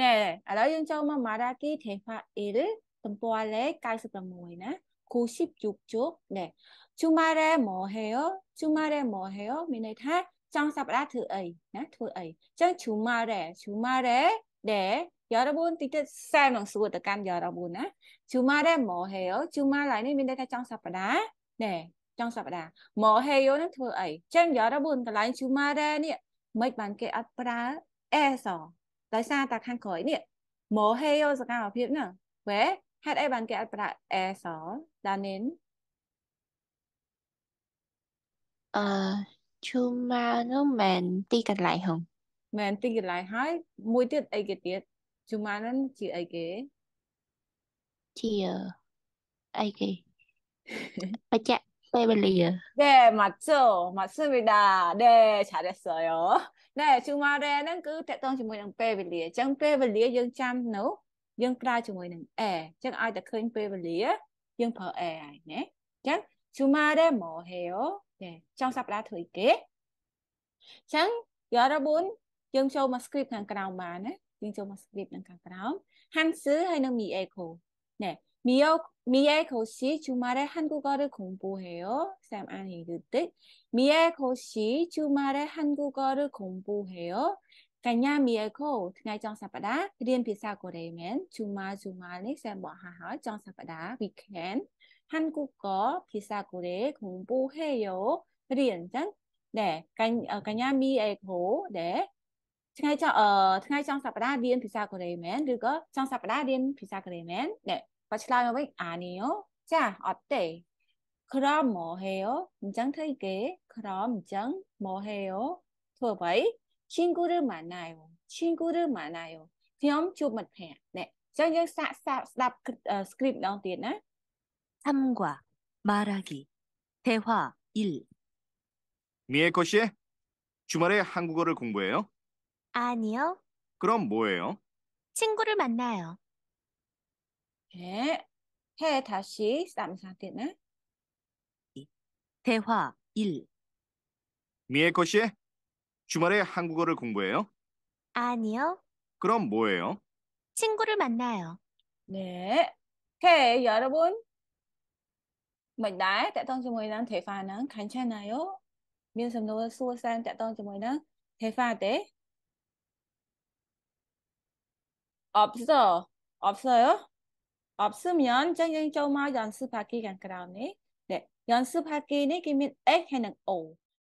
ណែឥឡូវយើងចូលមក Maraki Tefa Il ទំព័រលេខ96ណា96ណែ Chumare Moheo Chumare Moheo មានន័យថាចង់សប្តាហ៍ធ្វើអីណាធ្វើអីអញ្ចឹង Chumare Chumare ដែលយារ៉ាប៊ូនតិចទៀតសែមនឹងសួរទៅកាន់យារ៉ាប៊ូនណា Chumare Moheo Chumare នេះមានន័យថាចង់សប្តាហ៍ណែចង់សប្តាហ៍ Moheo នឹងធ្វើអីអញ្ចឹងយារ៉ាប៊ូនកន្លែង Chumare នេះមិនបានគេអត់ប្រើអេសដោយសារតែខាងក្រោយនេះម៉ូហេយោសកម្មភាពហ្នឹងវេហេតុអីបានគេអត់ប្រើអេសដានីនអឺឈូម៉ានោះមែនទីកន្លែងហងមែនទីកន្លែងហើយមួយទៀតអីគេទៀតឈូម៉ានោះជាអីគេជាអីគេបច្ចៈពេលវេលា네맞죠맞습니다네잘했어요네주말에는그대통ជាមួយនឹងពេលវេលាអញ្ចឹងពេលវេលាយើងចាំនោះយើងប្រើជាមួយនឹង에អញ្ចឹងឲ្យតែឃើញពេលវេលាយើងប្រើ에ហើយណាអញ្ចឹង주말에뭐해요네 trong សប្តាហ៍ធ្វើអីគេអញ្ចឹង44យើងចូលមក script ខាងក្រោមបានណាយើងចូលមក script នឹងខាងក្រោម Hansu ហើយនឹង Mieko ណែ미역미의것이주말에한국어를공부해 요. 쌤안이듣듯미의것이주말에한국어를공부해 요. កញ្ញាមីអេកូថ្ងៃចុងសប្តាហ៍រៀនភាសាកូរ៉េមែនជូម៉ាជូម៉ានេះសែបកហាហើយចុងសប្តាហ៍ weekend ហាន់គូកោភាសាកូរ៉េគងពូហេយោរៀនចឹងដែរកញ្ញាមីអេកូដែរថ្ងៃចុងអឺថ្ងៃចុងសប្តាហ៍រៀនភាសាកូរ៉េមែនឬក៏ចុងសប្តាហ៍រៀនភាសាកូរ៉េមែនដែរ 마실라요면 아니요. 자, 어때? 그럼 뭐 해요? 문장 틀게. 그럼 장뭐 해요? 두 번째, 친구를 만나요. 친구를 만나요. 그럼 주문 해. 네. 자, 이제 싹, 스크립트 나올 때 삼과 말하기 대화 1 미에코 씨, 주말에 한국어를 공부해요? 아니요. 그럼 뭐예요? 친구를 만나요. 예. 해 다시 쌈사대는 대화 1. 미에코 씨, 주말에 한국어를 공부해요? 아니요. 그럼 뭐예요? 친구를 만나요. 네. Hey, 여러분. Mình đã tại tông cho mùi năng thể phà năng khánh cha nào Nhưng sầm nô xua sang tại tông cho mùi năng thể phà tế 없어. 없어요? Obsermion ចឹងយើងចូលមក Jansu Paki ខាងក្រោមនេះ Jansu Paki នេះគេមាន S ហើយនិង O